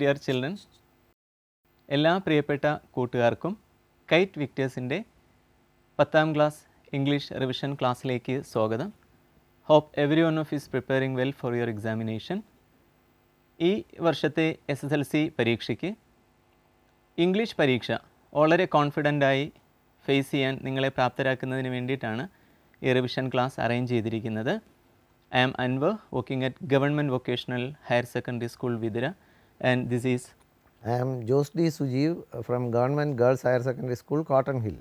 Dear children എല്ലാ പ്രിയപ്പെട്ട കൂട്ടുകാർക്കും കൈറ്റ് വിക്ടേഴ്സിൻ്റെ പത്താം ക്ലാസ് ഇംഗ്ലീഷ് റിവിഷൻ ക്ലാസ്സിലേക്ക് സ്വാഗതം hope every one of is preparing well for your examination ഈ വർഷത്തെ എസ് എസ് എൽ സി പരീക്ഷയ്ക്ക് ഇംഗ്ലീഷ് പരീക്ഷ വളരെ കോൺഫിഡൻ്റായി ഫേസ് ചെയ്യാൻ നിങ്ങളെ പ്രാപ്തരാക്കുന്നതിന് വേണ്ടിയിട്ടാണ് ഈ റിവിഷൻ ക്ലാസ് അറേഞ്ച് ചെയ്തിരിക്കുന്നത് I am Anwar working at government vocational higher secondary school Vithura and this is? I am Jose D. Sujeev from Government Girls Higher Secondary School, Cotton Hill.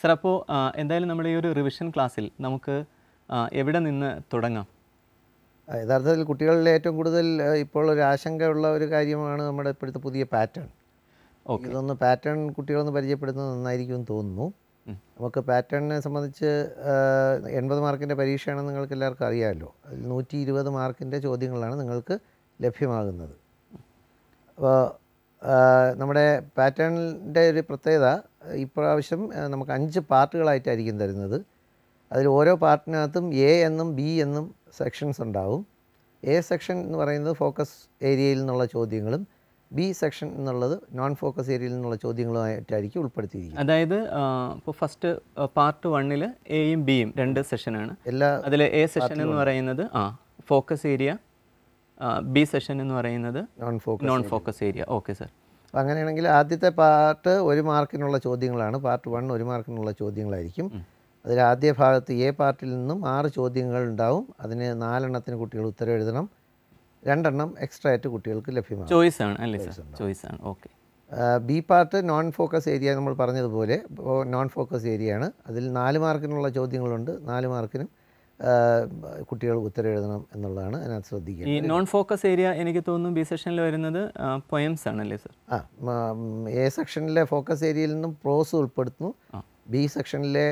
Sir അപ്പോൾ എന്തായാലും നമ്മുടെ ഈ ഒരു റിവിഷൻ ക്ലാസ്സിൽ നമുക്ക് എവിടെ നിന്ന് തുടങ്ങാം യഥാർത്ഥത്തിൽ കുട്ടികളിൽ ഏറ്റവും കൂടുതൽ ഇപ്പോൾ ഒരു ആശങ്കയുള്ള ഒരു കാര്യമാണ് നമ്മുടെ ഇപ്പോഴത്തെ പുതിയ പാറ്റേൺ ഓക്കെ ഇതൊന്ന് പാറ്റേൺ കുട്ടികളൊന്ന് പരിചയപ്പെടുന്നത് നന്നായിരിക്കും തോന്നുന്നു നമുക്ക് പാറ്റേണിനെ സംബന്ധിച്ച് എൺപത് മാർക്കിൻ്റെ പരീക്ഷയാണ് നിങ്ങൾക്ക് എല്ലാവർക്കും അറിയാമല്ലോ അതിൽ നൂറ്റി ഇരുപത് മാർക്കിൻ്റെ ചോദ്യങ്ങളാണ് നിങ്ങൾക്ക് ലഭ്യമാകുന്നത് അപ്പോൾ നമ്മുടെ പാറ്റേണിൻ്റെ ഒരു പ്രത്യേകത ഇപ്രാവശ്യം നമുക്ക് അഞ്ച് പാർട്ടുകളായിട്ടായിരിക്കും തരുന്നത് അതിൽ ഓരോ പാർട്ടിനകത്തും എ എന്നും ബി എന്നും സെക്ഷൻസ് ഉണ്ടാവും എ സെക്ഷൻ എന്ന് പറയുന്നത് ഫോക്കസ് ഏരിയയിൽ നിന്നുള്ള ചോദ്യങ്ങളും ബി സെക്ഷൻ എന്നുള്ളത് നോൺ ഫോക്കസ് ഏരിയയിൽ നിന്നുള്ള ചോദ്യങ്ങളുമായിട്ടായിരിക്കും ഉൾപ്പെടുത്തിയിരിക്കുന്നത് അതായത് ഇപ്പോൾ ഫസ്റ്റ് പാർട്ട് വണ്ണിൽ എയും ബിയും രണ്ട് സെഷനാണ് എല്ലാ അതിൽ എ സെഷൻ എന്ന് പറയുന്നത് ആ ഫോക്കസ് ഏരിയ ബി സെഷൻ എന്ന് പറയുന്നത് non focus area okay sir അങ്ങനെയാണെങ്കിൽ ആദ്യത്തെ പാർട്ട് ഒരു മാർക്കിനുള്ള ചോദ്യങ്ങളാണ് പാർട്ട് വൺ ഒരു മാർക്കിനുള്ള ചോദ്യങ്ങളായിരിക്കും അതിൽ ആദ്യ ഭാഗത്ത് എ പാർട്ടിൽ നിന്നും ആറ് ചോദ്യങ്ങൾ ഉണ്ടാവും അതിന് നാലെണ്ണത്തിന് കുട്ടികൾ ഉത്തരം എഴുതണം രണ്ടെണ്ണം എക്സ്ട്രാ ആയിട്ട് കുട്ടികൾക്ക് ലഭ്യമാണ് ചോയ്സ് ആണ് അല്ലേ ചോയ്സ് ആണ് okay B part non focus area നമ്മൾ പറഞ്ഞതുപോലെ നോൺ ഫോക്കസ് ഏരിയ ആണ് അതിൽ നാല് മാർക്കിനുള്ള ചോദ്യങ്ങളുണ്ട് നാല് മാർക്കിനും കുട്ടികൾ എഴുതണം എന്നുള്ളതാണ് അതിനകത്ത് ശ്രദ്ധിക്കുക ഈ നോൺ ഫോക്കസ് ഏരിയ എനിക്ക് തോന്നുന്നു ബി സെക്ഷനിൽ വരുന്നത് പൊയംസ് ആണല്ലേ സർ ആ എ സെക്ഷനിലെ ഫോക്കസ് ഏരിയയിൽ നിന്നും പ്രോസ് ഉൾപ്പെടുത്തുന്നു ബി സെക്ഷനിലെ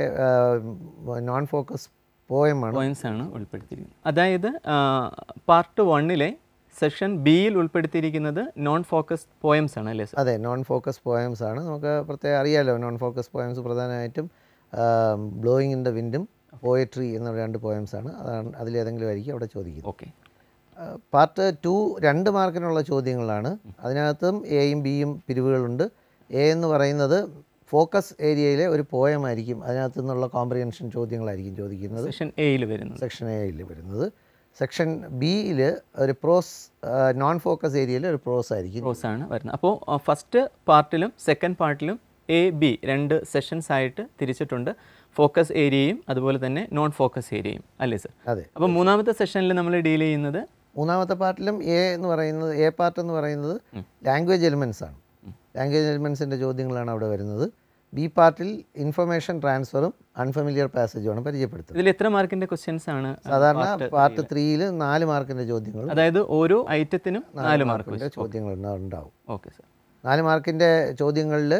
നോൺ ഫോക്കസ് പോയമാണ് പോയിൻസ് ആണ് ഉൾപ്പെടുത്തിയിരിക്കുന്നത് അതായത് പാർട്ട് വണ്ണിലെ സെക്ഷൻ ബിയിൽ ഉൾപ്പെടുത്തിയിരിക്കുന്നത് നോൺ ഫോക്കസ് പോയംസ് ആണ് അല്ലേ അതെ നോൺ ഫോക്കസ് പോയംസ് ആണ് നമുക്ക് പ്രത്യേകം അറിയാലോ നോൺ ഫോക്കസ് പോയംസ് പ്രധാനമായിട്ടും ബ്ലോയിങ് ഇൻ ദ വിൻഡും പോയട്രി എന്ന രണ്ട് പോയംസാണ് അതാണ് അതിലേതെങ്കിലും ആയിരിക്കും അവിടെ ചോദിക്കുന്നത് ഓക്കെ പാർട്ട് ടു രണ്ട് മാർക്കിനുള്ള ചോദ്യങ്ങളാണ് അതിനകത്തും എയും ബിയും പിരിവുകളുണ്ട് എ എന്ന് പറയുന്നത് ഫോക്കസ് ഏരിയയിലെ ഒരു പോയമായിരിക്കും അതിനകത്തു നിന്നുള്ള കോംപ്രിഹെൻഷൻ ചോദ്യങ്ങളായിരിക്കും ചോദിക്കുന്നത് സെക്ഷൻ എയിൽ വരുന്നത് സെക്ഷൻ എയിൽ വരുന്നത് സെക്ഷൻ ബിയിൽ ഒരു പ്രോസ് നോൺ ഫോക്കസ് ഏരിയയിൽ ഒരു പ്രോസ് ആയിരിക്കും പ്രോസ് ആണ് വരുന്നത് അപ്പോൾ ഫസ്റ്റ് പാർട്ടിലും സെക്കൻഡ് പാർട്ടിലും എ ബി രണ്ട് സെഷൻസ് ആയിട്ട് തിരിച്ചിട്ടുണ്ട് ഫോക്കസ് ഏരിയയും അതുപോലെ തന്നെ നോൺ ഫോക്കസ് ഏരിയയും അല്ലേ സർ അതെ അപ്പോൾ മൂന്നാമത്തെ സെഷനിൽ നമ്മൾ ഡീൽ ചെയ്യുന്നത് മൂന്നാമത്തെ പാർട്ടിലും എ എന്ന് പറയുന്നത് എ പാർട്ട് എന്ന് പറയുന്നത് ലാംഗ്വേജ് എലിമെൻസ് ആണ് ലാംഗ്വേജ് എലിമെൻസിൻ്റെ ചോദ്യങ്ങളാണ് അവിടെ വരുന്നത് ബി പാർട്ടിൽ ഇൻഫർമേഷൻ ട്രാൻസ്ഫറും അൺഫെമിലിയർ ആണ് പരിചയപ്പെടുത്തുന്നത് ഇതിൽ എത്ര മാർക്കിന്റെ ക്വസ്റ്റ്യൻസ് ആണ് സാധാരണ പാർട്ട് ത്രീയിൽ നാല് മാർക്കിന്റെ ചോദ്യങ്ങൾ അതായത് ഓരോ ഐറ്റത്തിനും നാല് മാർക്കിന്റെ ചോദ്യങ്ങൾ ഉണ്ടാവും ഓക്കെ സാർ നാല് മാർക്കിന്റെ ചോദ്യങ്ങളിൽ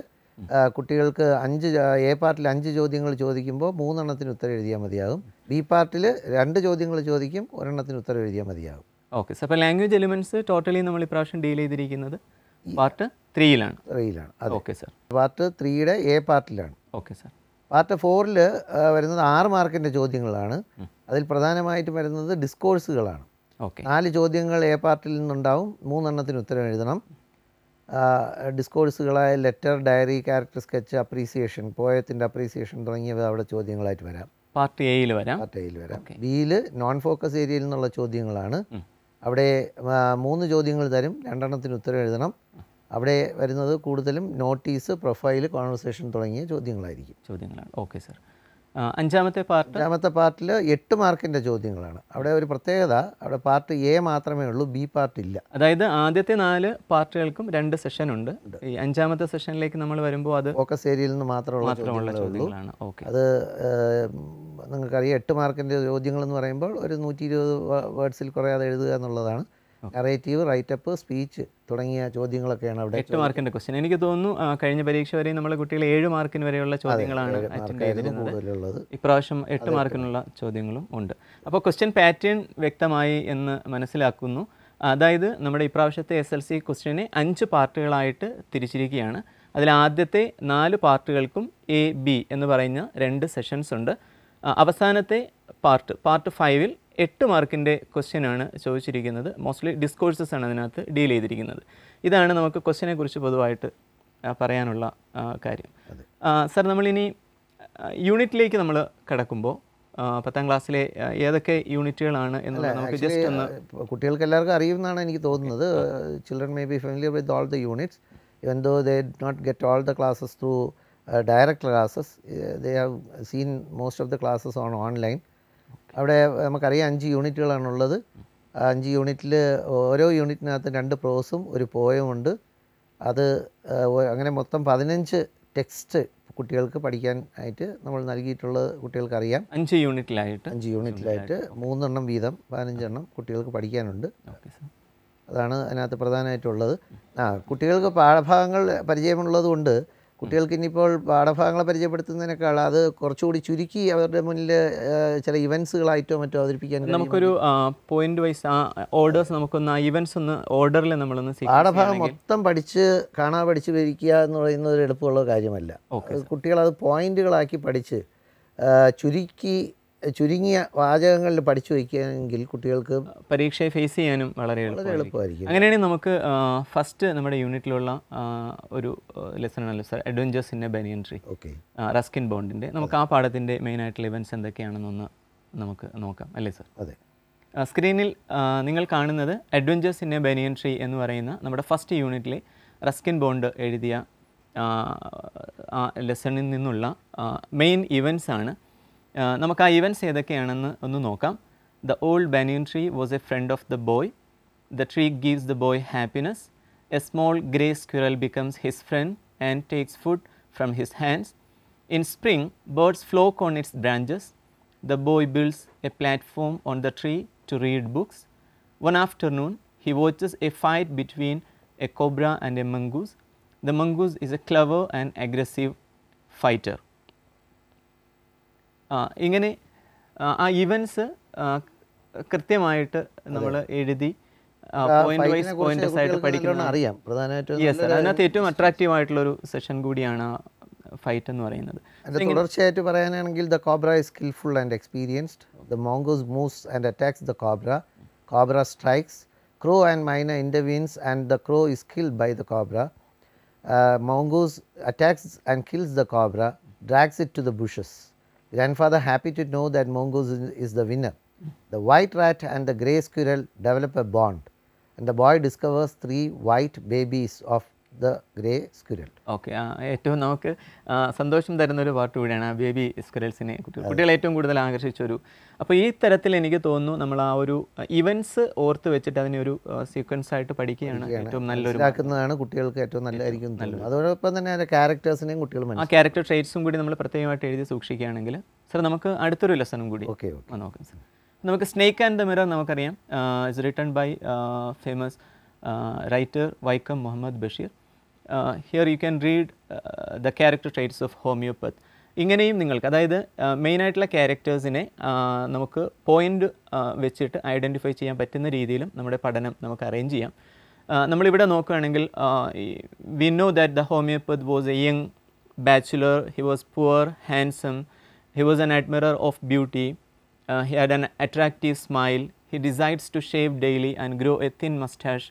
കുട്ടികൾക്ക് അഞ്ച് എ പാർട്ടിൽ അഞ്ച് ചോദ്യങ്ങൾ ചോദിക്കുമ്പോൾ മൂന്നെണ്ണത്തിന് ഉത്തരം എഴുതിയാൽ മതിയാകും ബി പാർട്ടിൽ രണ്ട് ചോദ്യങ്ങൾ ചോദിക്കും ഒരെണ്ണത്തിന് ഉത്തരം എഴുതിയാൽ മതിയാകും ഓക്കെ സോ അപ്പോൾ ലാംഗ്വേജ് എലിമെൻറ്റ്സ് ടോട്ടലി നമ്മൾ ഇപ്രാവശ്യം ഡീൽ ചെയ്തിരിക്കുന്നത് പാർട്ട് ത്രീയിലാണ് ത്രീയിലാണ് ഓക്കെ സാർ പാർട്ട് ത്രീയുടെ എ പാർട്ടിലാണ് ഓക്കെ സാർ പാർട്ട് ഫോറിൽ വരുന്നത് ആറ് മാർക്കിൻ്റെ ചോദ്യങ്ങളാണ് അതിൽ പ്രധാനമായിട്ടും വരുന്നത് ഡിസ്കോഴ്സുകളാണ് നാല് ചോദ്യങ്ങൾ എ പാർട്ടിൽ നിന്നുണ്ടാവും മൂന്നെണ്ണത്തിന് ഉത്തരം എഴുതണം ഡിസ്കോഴ്സുകളായ letter diary character sketch appreciation പോയത്തിൻ്റെ അപ്രീസിയേഷൻ തുടങ്ങിയവ അവിടെ ചോദ്യങ്ങളായിട്ട് വരാം പാർട്ട് എയിൽ വരാം പാർട്ട് എയിൽ വരാം ബിയിൽ നോൺ ഫോക്കസ് ഏരിയയിൽ നിന്നുള്ള ചോദ്യങ്ങളാണ് അവിടെ മൂന്ന് ചോദ്യങ്ങൾ തരും രണ്ടെണ്ണത്തിന് ഉത്തരം എഴുതണം അവിടെ വരുന്നത് കൂടുതലും നോട്ടീസ് പ്രൊഫൈൽ കോൺവെർസേഷൻ തുടങ്ങിയ ചോദ്യങ്ങളായിരിക്കും ചോദ്യങ്ങളാണ് ഓക്കെ സാർ അഞ്ചാമത്തെ പാർട്ട് അഞ്ചാമത്തെ പാർട്ടിൽ എട്ട് മാർക്കിൻ്റെ ചോദ്യങ്ങളാണ് അവിടെ ഒരു പ്രത്യേകത അവിടെ പാർട്ട് എ മാത്രമേ ഉള്ളൂ ബി പാർട്ട് ഇല്ല അതായത് ആദ്യത്തെ നാല് പാർട്ടുകൾക്കും രണ്ട് സെഷൻ ഉണ്ട് ഈ അഞ്ചാമത്തെ സെഷനിലേക്ക് നമ്മൾ വരുമ്പോൾ അത് ഫോക്കസ് ഏരിയയിൽ നിന്ന് മാത്രമുള്ള ചോദ്യങ്ങളാണ് ഓക്കെ അത് നിങ്ങൾക്കറിയാം എട്ട് മാർക്കിൻ്റെ ചോദ്യങ്ങൾ എന്ന് പറയുമ്പോൾ ഒരു നൂറ്റി ഇരുപത് വേർഡ്സിൽ കുറയാതെ എഴുതുക എന്നുള്ളതാണ് നറേറ്റീവ് റൈറ്റപ്പ് സ്പീച്ച് തുടങ്ങിയ ചോദ്യങ്ങളൊക്കെയാണ് അവിടെ എട്ട് മാർക്കിന്റെ ക്വസ്റ്റ്യൻ എനിക്ക് തോന്നുന്നു കഴിഞ്ഞ പരീക്ഷ വരെ നമ്മളെ കുട്ടികൾ ഏഴ് മാർക്കിന് വരെയുള്ള ചോദ്യങ്ങളാണ് അറ്റൻഡ് ഇപ്രാവശ്യം എട്ട് മാർക്കിനുള്ള ചോദ്യങ്ങളും ഉണ്ട് അപ്പോൾ ക്വസ്റ്റ്യൻ പാറ്റേൺ വ്യക്തമായി എന്ന് മനസ്സിലാക്കുന്നു അതായത് നമ്മുടെ ഇപ്രാവശ്യത്തെ എസ് എൽ സി ക്വസ്റ്റ്യനെ അഞ്ച് പാർട്ടുകളായിട്ട് തിരിച്ചിരിക്കുകയാണ് അതിൽ ആദ്യത്തെ നാല് പാർട്ടുകൾക്കും എ ബി എന്ന് പറയുന്ന രണ്ട് സെഷൻസ് ഉണ്ട് അവസാനത്തെ പാർട്ട് പാർട്ട് ഫൈവിൽ എട്ട് മാർക്കിൻ്റെ ക്വസ്റ്റ്യനാണ് ചോദിച്ചിരിക്കുന്നത് മോസ്റ്റ്ലി ഡിസ്കോഴ്സസ് ആണ് അതിനകത്ത് ഡീൽ ചെയ്തിരിക്കുന്നത് ഇതാണ് നമുക്ക് ക്വസ്റ്റ്യനെക്കുറിച്ച് പൊതുവായിട്ട് പറയാനുള്ള കാര്യം സർ നമ്മളിനി യൂണിറ്റിലേക്ക് നമ്മൾ കിടക്കുമ്പോൾ പത്താം ക്ലാസ്സിലെ ഏതൊക്കെ യൂണിറ്റുകളാണ് എന്നുള്ളത് നമുക്ക് ജസ്റ്റ് ഒന്ന് കുട്ടികൾക്ക് എല്ലാവർക്കും അറിയുമെന്നാണ് എനിക്ക് തോന്നുന്നത് children may be familiar with all the units even though they not get all the classes through direct classes they have seen most of the classes on online അവിടെ നമുക്കറിയാം അഞ്ച് യൂണിറ്റുകളാണുള്ളത് അഞ്ച് യൂണിറ്റിൽ ഓരോ യൂണിറ്റിനകത്ത് രണ്ട് പ്രോസും ഒരു ഉണ്ട് അത് അങ്ങനെ മൊത്തം പതിനഞ്ച് ടെക്സ്റ്റ് കുട്ടികൾക്ക് പഠിക്കാൻ ആയിട്ട് നമ്മൾ നൽകിയിട്ടുള്ളത് കുട്ടികൾക്ക് അറിയാം അഞ്ച് യൂണിറ്റിലായിട്ട് അഞ്ച് യൂണിറ്റിലായിട്ട് മൂന്നെണ്ണം വീതം പതിനഞ്ചെണ്ണം കുട്ടികൾക്ക് പഠിക്കാനുണ്ട് അതാണ് അതിനകത്ത് പ്രധാനമായിട്ടുള്ളത് ആ കുട്ടികൾക്ക് പാഠഭാഗങ്ങൾ പരിചയമുള്ളതുകൊണ്ട് കുട്ടികൾക്ക് ഇനിയിപ്പോൾ പാഠഭാഗങ്ങളെ പരിചയപ്പെടുത്തുന്നതിനേക്കാൾ അത് കുറച്ചുകൂടി ചുരുക്കി അവരുടെ മുന്നിൽ ചില ഇവൻസുകളായിട്ടോ മറ്റോ അവതരിപ്പിക്കാൻ നമുക്കൊരു പോയിന്റ് വൈസ് ഓർഡേഴ്സ് നമുക്കൊന്ന് ഇവൻസ് ഒന്ന് ഓർഡറിൽ നമ്മളൊന്ന് പാഠഭാഗം മൊത്തം പഠിച്ച് കാണാൻ പഠിച്ച് വിരിക്കുക എന്ന് പറയുന്ന ഒരു എളുപ്പമുള്ള കാര്യമല്ല കുട്ടികൾ അത് പോയിന്റുകളാക്കി പഠിച്ച് ചുരുക്കി ചുരുങ്ങിയ വാചകങ്ങളിൽ പഠിച്ചു വയ്ക്കുകയാണെങ്കിൽ കുട്ടികൾക്ക് പരീക്ഷയെ ഫേസ് ചെയ്യാനും വളരെ എളുപ്പമായിരിക്കും അങ്ങനെയാണെങ്കിൽ നമുക്ക് ഫസ്റ്റ് നമ്മുടെ യൂണിറ്റിലുള്ള ഒരു ലെസൺ ആണല്ലോ sir adventures in a banyan tree okay Ruskin ബോണ്ടിൻ്റെ നമുക്ക് ആ പാഠത്തിൻ്റെ മെയിൻ ആയിട്ടുള്ള ഇവൻറ്റ്സ് എന്തൊക്കെയാണെന്നൊന്ന് നമുക്ക് നോക്കാം അല്ലേ സാർ അതെ സ്ക്രീനിൽ നിങ്ങൾ കാണുന്നത് adventures in a banyan tree എന്ന് പറയുന്ന നമ്മുടെ ഫസ്റ്റ് യൂണിറ്റിലെ റസ്കിൻ ബോണ്ട് എഴുതിയ ആ ലെസണിൽ നിന്നുള്ള മെയിൻ ഇവൻറ്റ്സ് ആണ് നമുക്ക് ആ ഇവൻറ്റ്സ് ഏതൊക്കെയാണെന്ന് ഒന്ന് നോക്കാം the old banyan tree was a friend of the boy the tree gives the boy happiness a small grey squirrel becomes his friend and takes food from his hands in spring birds flock on its branches the boy builds a platform on the tree to read books. One afternoon, he watches a fight between a cobra and a mongoose. The mongoose is a clever and aggressive fighter. ഇങ്ങനെ ആ events കൃത്യമായിട്ട് നമ്മൾ എഴുതി point wise പോയിന്റസ് ആയിട്ട് പഠിക്കണം അറിയാം പ്രധാനമായിട്ടും yes അതിനകത്ത് ഏറ്റവും അട്രാക്റ്റീവ് ആയിട്ടുള്ള ഒരു സെഷൻ കൂടിയാണ് ഫൈറ്റ് എന്ന് പറയുന്നത് തുടർച്ചയായിട്ട് പറയാനാണെങ്കിൽ the cobra is skilful and experienced the mongoose moves and attacks the cobra cobra strikes crow and myna intervenes and the crow is killed by the cobra mongoose attacks and kills the cobra drags it to the bushes Grandfather happy to know that mongoose is, is the winner. The white rat and the grey squirrel develop a bond and the boy discovers three white babies of the grey squirrel okay ഏറ്റവും നമുക്ക് സന്തോഷം തരുന്ന ഒരു പാട്ട് കൂടിയാണ് baby സ്കുരൽസിനെ കുട്ടികളെ ഏറ്റവും കൂടുതൽ ആകർഷിച്ച ഒരു അപ്പോൾ ഈ തരത്തിൽ എനിക്ക് തോന്നുന്നു നമ്മൾ ആ ഒരു ഇവൻറ്റ്സ് ഓർത്ത് വെച്ചിട്ട് അതിനെ ഒരു സീക്വൻസ് ആയിട്ട് പഠിക്കുകയാണ് ഏറ്റവും നല്ലൊരു മനസ്സിലാക്കുന്നതാണ് കുട്ടികൾക്ക് ഏറ്റവും നല്ലതായിരിക്കും അതോടൊപ്പം തന്നെ അതിൻ്റെ ക്യാരക്ടേഴ്സിനെയും കുട്ടികൾ ആ ക്യാരക്ടർ ട്രേറ്റ്സും കൂടി നമ്മൾ പ്രത്യേകമായിട്ട് എഴുതി സൂക്ഷിക്കുകയാണെങ്കിൽ സർ നമുക്ക് അടുത്തൊരു ലെസണും കൂടി ഓക്കെ നോക്കാം സർ നമുക്ക് സ്നേക്ക് ആൻഡ് ദ മിറർ നമുക്കറിയാം it's written by famous writer Vaikom Muhammad Basheer here you can read the character traits of homeopath ഇങ്ങനെയും നിങ്ങൾക്ക് അതായത് മെയിനായിട്ടുള്ള uh, ക്യാരക്ടേഴ്സിനെ uh, നമുക്ക് പോയിൻ്റ് uh, വെച്ചിട്ട് ഐഡൻറ്റിഫൈ ചെയ്യാൻ പറ്റുന്ന രീതിയിലും നമ്മുടെ പഠനം നമുക്ക് അറേഞ്ച് ചെയ്യാം നമ്മളിവിടെ നോക്കുകയാണെങ്കിൽ we know that the homeopath was a young bachelor he was poor handsome he was an admirer of beauty he had an attractive smile he decides to shave daily and grow a thin moustache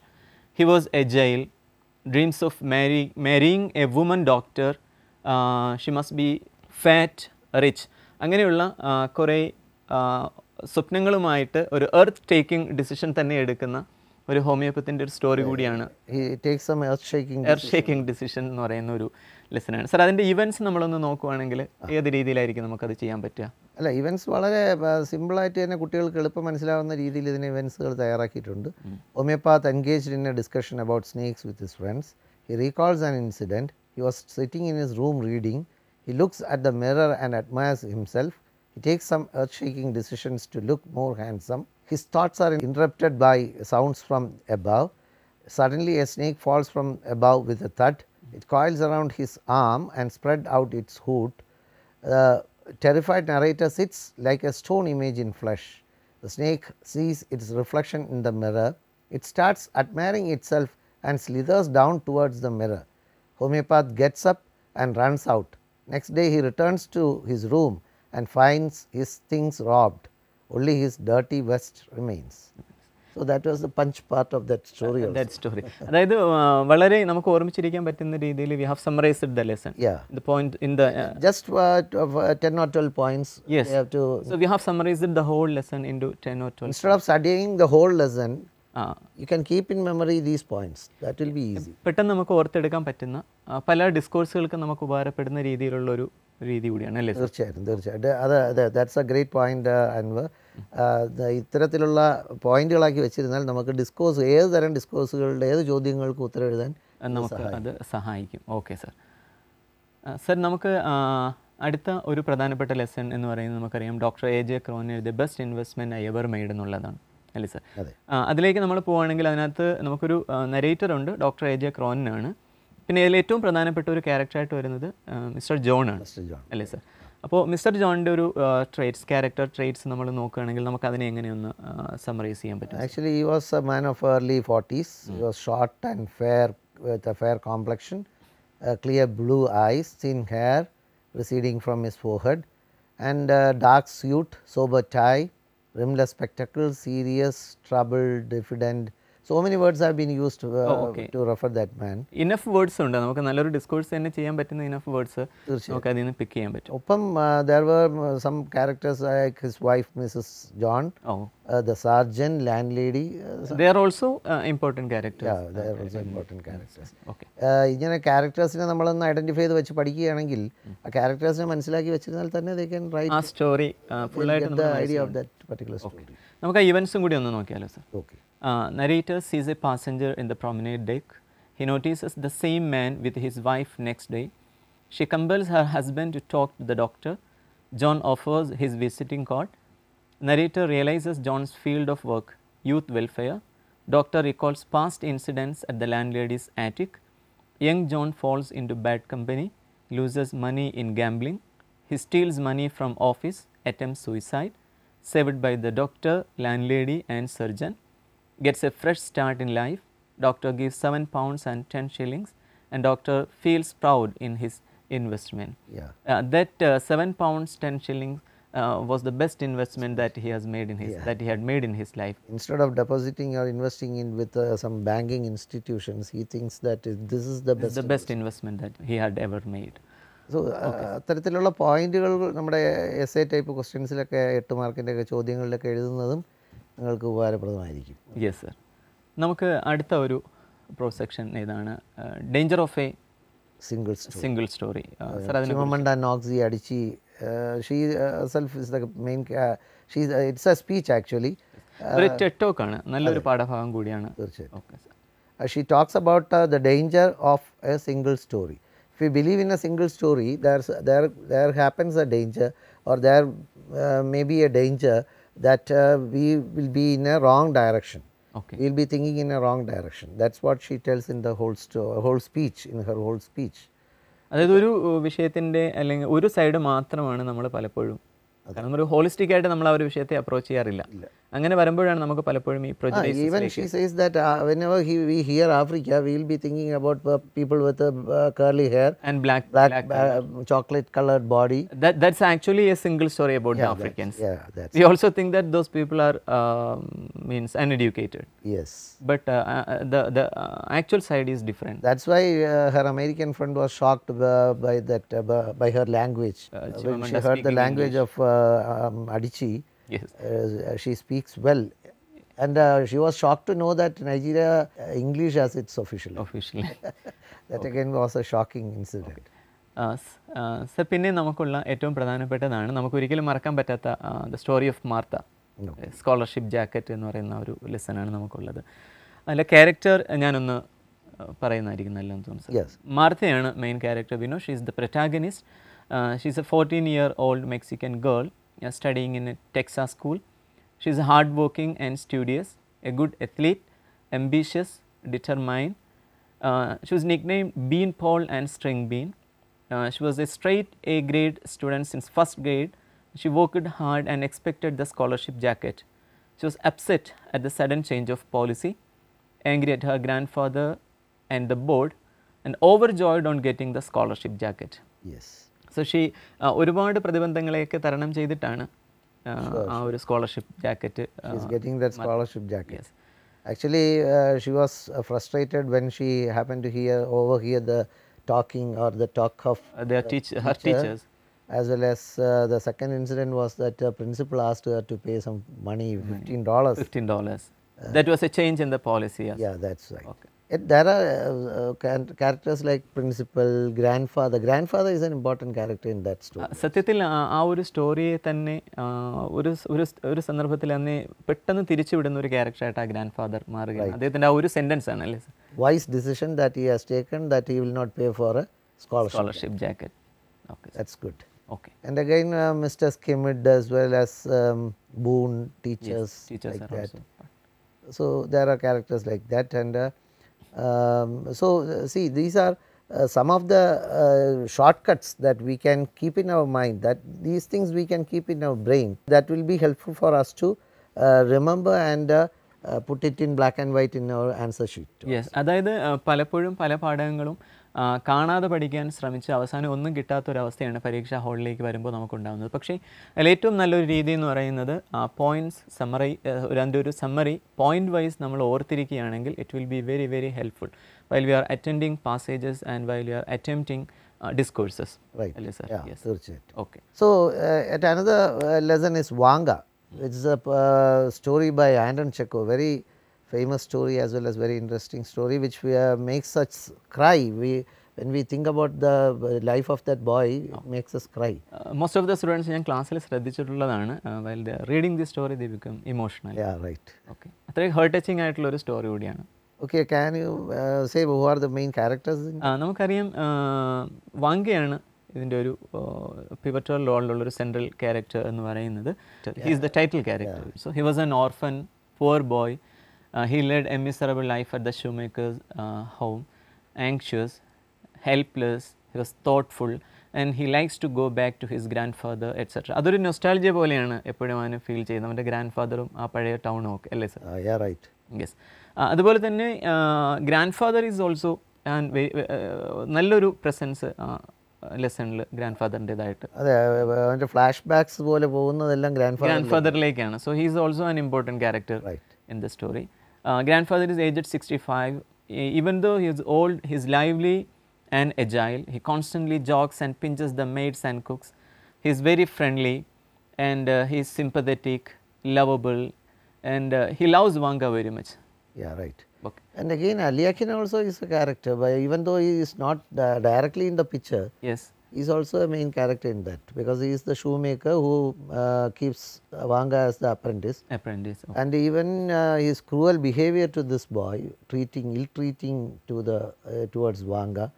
he was agile dreams of marry, marrying a woman doctor, uh, she must be fat, rich അങ്ങനെയുള്ള കുറേ സ്വപ്നങ്ങളുമായിട്ട് ഒരു earth taking decision തന്നെ എടുക്കുന്ന ഒരു ഹോമിയോപ്പത്തിൻ്റെ ഒരു story കൂടിയാണ് earth shaking decision എന്ന് പറയുന്ന ഒരു ലിസണാണ് സാർ അതിൻ്റെ ഇവൻസ് നമ്മളൊന്ന് നോക്കുവാണെങ്കിൽ ഏത് രീതിയിലായിരിക്കും നമുക്കത് ചെയ്യാൻ പറ്റുക അല്ല ഇവൻസ് വളരെ സിമ്പിളായിട്ട് തന്നെ കുട്ടികൾക്ക് എളുപ്പം മനസ്സിലാവുന്ന രീതിയിൽ ഇതിന് ഇവൻസുകൾ തയ്യാറാക്കിയിട്ടുണ്ട് homeopath engaged in a discussion about snakes with his friends he recalls an incident he was sitting in his room reading he looks at the mirror and admires himself he takes some earth shaking decisions to look more handsome his thoughts are interrupted by sounds from above suddenly a snake falls from above with a thud It coils around his arm and spread out its hood. The terrified narrator sits like a stone image in flesh. The snake sees its reflection in the mirror. It starts admiring itself and slithers down towards the mirror. Homeopath gets up and runs out. Next day he returns to his room and finds his things robbed, only his dirty vest remains. So that was the punch part of that story that story അതായത് വളരെ നമുക്ക് ഓർമ്മിച്ചിരിക്കാൻ പറ്റുന്ന രീതിയിൽ we have summarised the lesson the point in the just 10 or 12 points yes so we have summarized the whole lesson into 10 or 12 instead of studying the whole lesson you can keep in memory these points that will be easy പെട്ടെന്ന് നമുക്ക് ഓർത്തെടുക്കാൻ പറ്റുന്ന പല ഡിസ്കോഴ്സുകൾക്ക് നമുക്ക് ഉപകാരപ്പെടുന്ന രീതിയിലുള്ള ഒരു രീതി കൂടിയാണ് അല്ലേ തീർച്ചയായിട്ടും തീർച്ചയായിട്ടും അത് that's a great point Anwar ഇത്തരത്തിലുള്ള പോയിന്റുകളാക്കി വെച്ചിരുന്നാൽ നമുക്ക് ഡിസ്കോഴ്സ് ഏത് തരം ഡിസ്കോഴ്സുകളുടെ ഏത് ചോദ്യങ്ങൾക്ക് ഉത്തരം എഴുതാൻ നമുക്ക് അത് സഹായിക്കും ഓക്കെ സർ സർ നമുക്ക് അടുത്ത ഒരു പ്രധാനപ്പെട്ട ലെസൺ എന്ന് പറയുന്നത് നമുക്കറിയാം doctor A J Cronin the best investment I ever made എന്നുള്ളതാണ് അല്ലേ സർ അതിലേക്ക് നമ്മൾ പോവുകയാണെങ്കിൽ അതിനകത്ത് നമുക്കൊരു നരേറ്റർ ഉണ്ട് ഡോക്ടർ എ ജെ ക്രോനാണ് പിന്നെ ഇതിൽ ഏറ്റവും പ്രധാനപ്പെട്ട ഒരു ക്യാരക്ടറായിട്ട് വരുന്നത് മിസ്റ്റർ ജോൺ ആണ് അല്ലേ സർ അപ്പോൾ മിസ്റ്റർ ജോണിൻ്റെ ഒരു ട്രേറ്റ്സ് ക്യാരക്ടർ ട്രേറ്റ്സ് നമ്മൾ നോക്കുകയാണെങ്കിൽ നമുക്ക് അതിനെ എങ്ങനെയൊന്ന് സമറൈസ് ചെയ്യാൻ പറ്റും actually he was a man of early forties was short and fair with a fair complexion clear blue eyes thin hair receding from his forehead and dark suit sober tie rimless rimless serious serious, troubled, so many words have been used to refer that man enough words ഉണ്ട് നമുക്ക് നല്ലൊരു discourse തന്നെ ചെയ്യാൻ പറ്റുന്ന enough words നമുക്ക് അതിൽ നിന്ന് പിക്ക് ചെയ്യാൻ പറ്റും ഒപ്പം there were some characters like his wife Mrs John the surgeon land lady there also important character important characters ഇങ്ങനെ ക്യാരക്ടേഴ്സിനെ നമ്മളൊന്ന് ഐഡൻറ്റിഫൈ ചെയ്ത് വെച്ച് പഠിക്കുകയാണെങ്കിൽ ആ ക്യാരക്ടേഴ്സിനെ മനസ്സിലാക്കി വെച്ചിരുന്നാൽ തന്നെ ദേ ക്യാൻ റൈറ്റ് ആ സ്റ്റോറി ഫുള്ളായിട്ട് idea of that particular story നമുക്ക് ആ ഇവൻസും കൂടി ഒന്ന് നോക്കിയാലോ sir okay Uh, narrator sees a passenger in the promenade deck. He notices the same man with his wife next day. She compels her husband to talk to the doctor. John offers his visiting card. Narrator realizes John's field of work, youth welfare. Doctor recalls past incidents at the landlady's attic. Young John falls into bad company, loses money in gambling. He steals money from office, attempts suicide, saved by the doctor, landlady and surgeon gets a fresh start in life, doctor gives 7 pounds and 10 shillings and doctor feels proud in his investment. Yeah. Uh, that uh, 7 pounds 10 shillings uh, was the best investment that he has made in his yeah. that he had made in his life. Instead of depositing or investing in with uh, some banking institutions, he thinks that this is the best. The best investment that he had ever made. So, uh, point so have പോയിന്റുകൾ നമ്മുടെ S like type ക്വസ്റ്റ്യൻസിലൊക്കെ എട്ട് മാർക്കിൻ്റെയൊക്കെ ചോദ്യങ്ങളിലൊക്കെ എഴുതുന്നതും നിങ്ങൾക്ക് ഉപകാരപ്രദമായിരിക്കും yes sir നമുക്ക് അടുത്ത ഒരു prose section danger of a single single story sir അതിന് Ngozi Adichie she self is the main she it's a speech actually ഒരു ടെറ്റോക്കാണ് നല്ലൊരു പാഠഭാഗം കൂടിയാണ് തീർച്ചയായും okay sir she uh, talks about uh, the danger of a single story. If we believe in a single story, there's, there, there happens a danger or there uh, a danger that uh, we will be in a wrong direction. Okay. We'll be thinking in a wrong direction. That's what she tells in the whole story, whole speech, in her whole speech. അതായത് ഒരു വിഷയത്തിൻ്റെ അല്ലെങ്കിൽ ഒരു side മാത്രമാണ് നമ്മൾ പലപ്പോഴും കാരണം ഒരു ഹോളിസ്റ്റിക് ആയിട്ട് നമ്മൾ ആ ഒരു വിഷയത്തെ അപ്രോച്ച് ചെയ്യാറില്ല അങ്ങനെ വരുമ്പോഴാണ് നമുക്ക് പലപ്പോഴും ഈ Africa will be thinking about people with curly hair and black black chocolate coloured body that's actually a single story about Africans we also think that those people are means uneducated yes but the the actual side is different that's why her American friend was shocked by that by her language she heard the language of Adichie Yes. Uh, she speaks well and uh, she was shocked to know that Nigeria uh, English as its official. Officially. that okay. again was a shocking incident. Okay. Sir uh, uh, പിന്നെ നമുക്കുള്ള ഏറ്റവും പ്രധാനപ്പെട്ടതാണ് നമുക്ക് ഒരിക്കലും മറക്കാൻ പറ്റാത്ത the story of Martha scholarship jacket എന്ന് പറയുന്ന ഒരു ലെസനാണ് നമുക്കുള്ളത് അല്ല ക്യാരക്ടർ ഞാനൊന്ന് uh, പറയുന്നതായിരിക്കും നല്ലതെന്ന് തോന്നുന്നു മാർത്തയാണ് main character we know she is the protagonist she is a fourteen year old Mexican girl you uh, know, studying in a Texas school. She is hardworking and studious, a good athlete, ambitious, determined. Uh, she was nicknamed Bean Paul and String Bean. Uh, she was a straight A grade student since first grade. She worked hard and expected the scholarship jacket. She was upset at the sudden change of policy, angry at her grandfather and the board, and overjoyed on getting the scholarship jacket. Yes. സുഷി ഒരുപാട് പ്രതിബന്ധങ്ങളെയൊക്കെ തരണം ചെയ്തിട്ടാണ് ആ ഒരു scholarship jacket getting that scholarship jacket actually she was frustrated when she happen to hear overhear the talking or the talk of uh, their teacher, her teacher, teachers. As well as uh, the second incident was that uh, principal asked her to pay some money, fifteen dollars. Fifteen dollars. that was a change in the policy. Yes. Yeah, that's right. Okay. It, there are uh, char characters like principal, grandfather. Grandfather is an important character in that story. സത്യത്തിൽ ആ ഒരു സ്റ്റോറിയെ തന്നെ ഒരു ഒരു ഒരു സന്ദർഭത്തിൽ തന്നെ പെട്ടെന്ന് tirichu ഒരു oru character ഗ്രാൻഡ് ഫാദർ മാറുകയാണ് അദ്ദേഹത്തിൻ്റെ ആ ഒരു സെൻറ്റൻസ് ആണ് അല്ലേ wise decision that he has taken that he will not pay for a scholarship scholarship jacket. Okay, that's good. Okay. And again, uh, Mr. Skimmett as well as um, Boone teachers, yes, teachers like that. Also. So, there are characters like that and uh, um, so uh, see these are uh, some of the uh, shortcuts that we can keep in our mind that these things we can keep in our brain that will be helpful for us to uh, remember and uh, put it in black and white in our answer sheet. Yes, അതായത് പലപ്പോഴും പല പാഠകങ്ങളും കാണാതെ പഠിക്കാൻ ശ്രമിച്ച് അവസാനം ഒന്നും കിട്ടാത്തൊരവസ്ഥയാണ് പരീക്ഷാ ഹാളിലേക്ക് വരുമ്പോൾ നമുക്കുണ്ടാകുന്നത് പക്ഷേ അതിൽ ഏറ്റവും നല്ലൊരു രീതി എന്ന് പറയുന്നത് പോയിൻറ്റ്സ് സമ്മറി അതിൻ്റെ ഒരു സമ്മറി പോയിൻ്റ് വൈസ് നമ്മൾ ഓർത്തിരിക്കുകയാണെങ്കിൽ it will be very very helpful while we are attending passages and while we are attempting discourses Right. Yes, sir. Yeah, yes. Okay. So uh, at another uh, lesson is which is a uh, story by Anton very famous story as well as very interesting story which we uh, makes us cry. We when we think about the uh, life of that boy, it makes us cry. Uh, most of the students ഞാൻ ക്ലാസ്സിൽ ശ്രദ്ധിച്ചിട്ടുള്ളതാണ് while the reading the story they become emotional yeah right okay അത്രയും heart touching ആയിട്ടുള്ള ഒരു story കൂടിയാണ് okay can you say who are the main characters നമുക്കറിയാം uh, വാങ്കയാണ് ഇതിൻ്റെ ഒരു പിവറ്റൽ ലോളിലുള്ള ഒരു സെൻട്രൽ ക്യാരക്ടർ എന്ന് പറയുന്നത് he he's the title character so he was an orphan poor boy Uh, he led a miserable life at the shoemaker's uh, home, anxious, helpless, he was thoughtful and he likes to go back to his grandfather etc. അതൊരു nostalgia പോലെയാണ് എപ്പോഴും അവന് feel ചെയ്യുന്നത് അവൻ്റെ grand ഫാദറും ആ പഴയ ടൗണും ഒക്കെ അല്ലേ സർ റൈറ്റ് യെസ് അതുപോലെ തന്നെ ഗ്രാൻഡ് ഫാദർ ഈസ് ഓൾസോ നല്ലൊരു പ്രസൻസ് ലെസണിൽ ഗ്രാൻഡ് ഫാദറിൻ്റെതായിട്ട് അതെ അവൻ്റെ ഫ്ലാഷ് ബാക്സ് പോലെ പോകുന്നതെല്ലാം ഗ്രാൻഡ് ഗ്രാൻഡ് ഫാദറിലേക്കാണ് so he is also an important character in the story Uh, grandfather is aged 65, even though he is old, he is lively and agile. He constantly jogs and pinches the maids and cooks. He is very friendly and uh, he is sympathetic, lovable and uh, he loves Vanga very much. Yeah, right. Okay. And again Aliakin also is a character but even though he is not uh, directly in the picture. Yes is also a main character in that because he is the shoemaker who uh, keeps Vanga as the apprentice. Apprentice. Okay. And even uh, his cruel behavior to this boy, treating, ill-treating to the uh, towards Vanga,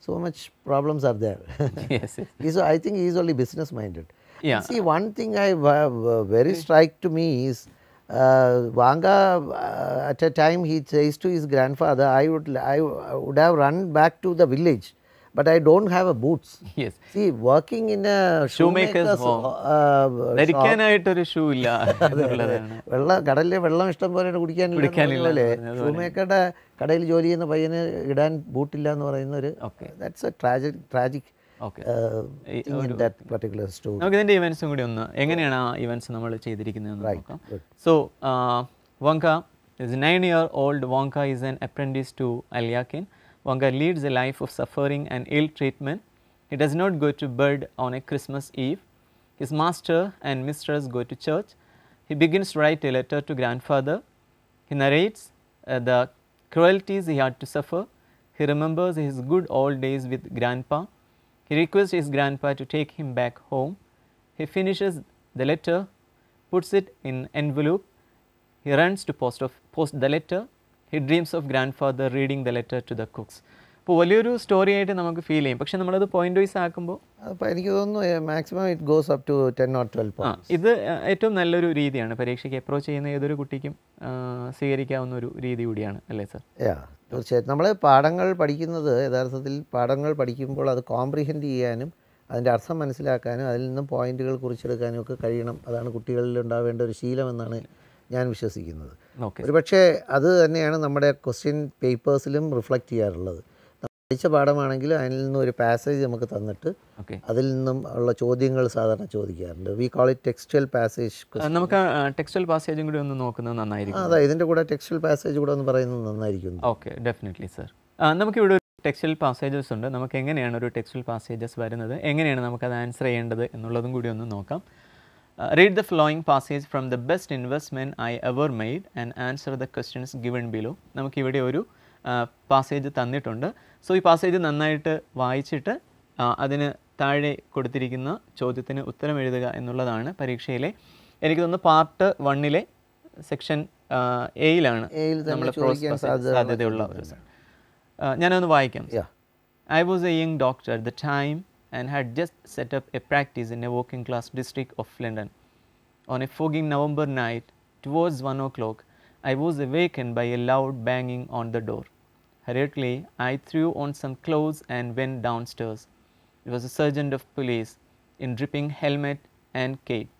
so much problems are there. yes. yes. So I think he is only business minded. Yeah. See, one thing I uh, very strike to me is. Uh, Vanga uh, at a time he says to his grandfather, I would I would have run back to the village but I don't have a boots. Yes. See, working in a shoemaker's home. Uh, ധരിക്കാനായിട്ടൊരു shoe ഇല്ല വെള്ളം കടലിലെ വെള്ളം ഇഷ്ടം പോലെ കുടിക്കാനില്ലേ ഷൂമേക്കറുടെ കടയിൽ ജോലി ചെയ്യുന്ന പയ്യന് ഇടാൻ ബൂട്ടില്ല എന്ന് പറയുന്ന uh, ഒരു ദാറ്റ്സ് എ ട്രാജിക് ട്രാജിക് നമുക്ക് ഇതിന്റെ ഇവന്റ്സും കൂടി ഒന്ന് എങ്ങനെയാണ് ആ ഇവന്റ്സ് നമ്മൾ ചെയ്തിരിക്കുന്നത് നോക്കാം so Vanka is nine year old Vanka is an apprentice to Alyakhin Wanga leads a life of suffering and ill treatment. He does not go to bed on a Christmas Eve. His master and mistress go to church. He begins to write a letter to grandfather. He narrates uh, the cruelties he had to suffer. He remembers his good old days with grandpa. He requests his grandpa to take him back home. He finishes the letter, puts it in envelope. He runs to post, of, post the letter he dreams of grandfather reading the letter to the cooks അപ്പോൾ വലിയൊരു story ആയിട്ട് നമുക്ക് feel ചെയ്യും പക്ഷേ നമ്മളത് point wise ആക്കുമ്പോൾ അപ്പോൾ എനിക്ക് തോന്നുന്നു maximum it goes up to ten or twelve ആ ഇത് ഏറ്റവും നല്ലൊരു രീതിയാണ് പരീക്ഷയ്ക്ക് അപ്രോച്ച് ചെയ്യുന്ന ഏതൊരു കുട്ടിക്കും സ്വീകരിക്കാവുന്ന ഒരു രീതി കൂടിയാണ് അല്ലേ സർ യാ തീർച്ചയായിട്ടും നമ്മൾ പാഠങ്ങൾ പഠിക്കുന്നത് യഥാർത്ഥത്തിൽ പാഠങ്ങൾ പഠിക്കുമ്പോൾ അത് കോംപ്രിഹെൻഡ് ചെയ്യാനും അതിൻ്റെ അർത്ഥം മനസ്സിലാക്കാനും അതിൽ നിന്നും പോയിന്റുകൾ കുറിച്ചെടുക്കാനും ഒക്കെ കഴിയണം അതാണ് കുട്ടികളിൽ ഉണ്ടാവേണ്ട ഒരു ശീലമെന്നാണ് ഞാൻ വിശ്വസിക്കുന്നത് ഒരുപക്ഷെ അത് തന്നെയാണ് നമ്മുടെ ക്വസ്റ്റ്യൻ പേപ്പേഴ്സിലും റിഫ്ലക്റ്റ് ചെയ്യാറുള്ളത് പഠിച്ച പാഠമാണെങ്കിൽ അതിൽ നിന്നും ഒരു പാസേജ് നമുക്ക് തന്നിട്ട് അതിൽ നിന്നും ഉള്ള ചോദ്യങ്ങൾ സാധാരണ ചോദിക്കാറുണ്ട് we call it textual passage നമുക്ക് ടെക്സ്റ്റൽ പാസേജും കൂടി ഒന്ന് നോക്കുന്നത് നന്നായിരിക്കും അതെ ഇതിൻ്റെ കൂടെ ടെക്സ്റ്റൽ പാസേജ് കൂടെ ഒന്ന് പറയുന്നത് നന്നായിരിക്കും ഓക്കെ ഡെഫിനറ്റ്ലി സർ നമുക്കിവിടെ ഒരു ടെക്സ്റ്റൽ പാസേജസ് ഉണ്ട് നമുക്ക് എങ്ങനെയാണ് ഒരു ടെക്സ്റ്റൽ പാസേജസ് വരുന്നത് എങ്ങനെയാണ് നമുക്കത് ആൻസർ ചെയ്യേണ്ടത് എന്നുള്ളതും കൂടി ഒന്ന് നോക്കാം Uh, read the following passage from the best investment I ever made and answer the questions given below. നമുക്ക് ഇവിടെ ഒരു പാസേജ് uh, തന്നിട്ടുണ്ട് സോ ഈ പാസേജ് നന്നായിട്ട് വായിച്ചിട്ട് uh, അതിന് താഴെ കൊടുത്തിരിക്കുന്ന ചോദ്യത്തിന് ഉത്തരം എഴുതുക എന്നുള്ളതാണ് പരീക്ഷയിലെ എനിക്ക് തോന്നുന്നു പാർട്ട് വണ്ണിലെ സെക്ഷൻ എയിലാണ് നമ്മൾ സാധ്യതയുള്ള ഒരു uh, ഞാനൊന്ന് വായിക്കാം I was a young doctor at the time and had just set up a practice in a working class district of London. On a foggy November night, towards 1 o'clock, I was awakened by a loud banging on the door. Hurriedly, I threw on some clothes and went downstairs. It was a sergeant of police in dripping helmet and cape,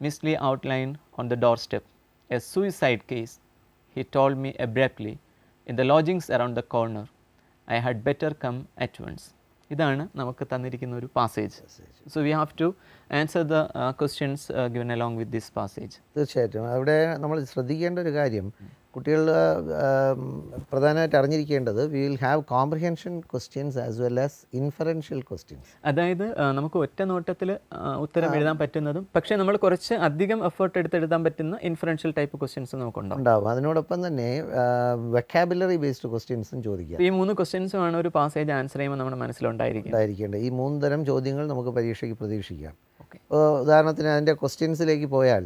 mistily outlined on the doorstep. A suicide case, he told me abruptly, in the lodgings around the corner. I had better come at once. ഇതാണ് നമുക്ക് തന്നിരിക്കുന്ന ഒരു passage so we have to answer the questions given along with this passage തീർച്ചയായിട്ടും അവിടെ നമ്മൾ ശ്രദ്ധിക്കേണ്ട ഒരു കാര്യം കുട്ടികൾ പ്രധാനമായിട്ട് അറിഞ്ഞിരിക്കേണ്ടത് we will have comprehension questions as well as inferential questions അതായത് നമുക്ക് ഒറ്റ നോട്ടത്തിൽ ഉത്തരം എഴുതാൻ പറ്റുന്നതും പക്ഷേ നമ്മൾ കുറച്ച് അധികം എഫേർട്ട് എടുത്ത് എഴുതാൻ പറ്റുന്ന ഇൻഫറൻഷ്യൽ ടൈപ്പ് ക്വസ്റ്റ്യൻസ് നമുക്കുണ്ടാവും ഉണ്ടാവും അതിനോടൊപ്പം തന്നെ വെക്കാബുലറി ബേസ്ഡ് ക്വസ്റ്റ്യൻസും ചോദിക്കുക ഈ മൂന്ന് ക്വസ്റ്റ്യൻസും ആണ് ഒരു പാസേജ് ആൻസർ ചെയ്യുമ്പോൾ നമ്മുടെ മനസ്സിലുണ്ടായിരിക്കേണ്ടത് ഈ മൂന്ന് തരം ചോദ്യങ്ങൾ നമുക്ക് പരീക്ഷയ്ക്ക് പ്രതീക്ഷിക്കാം ഉദാഹരണത്തിന് അതിൻ്റെ ക്വസ്റ്റ്യൻസിലേക്ക് പോയാൽ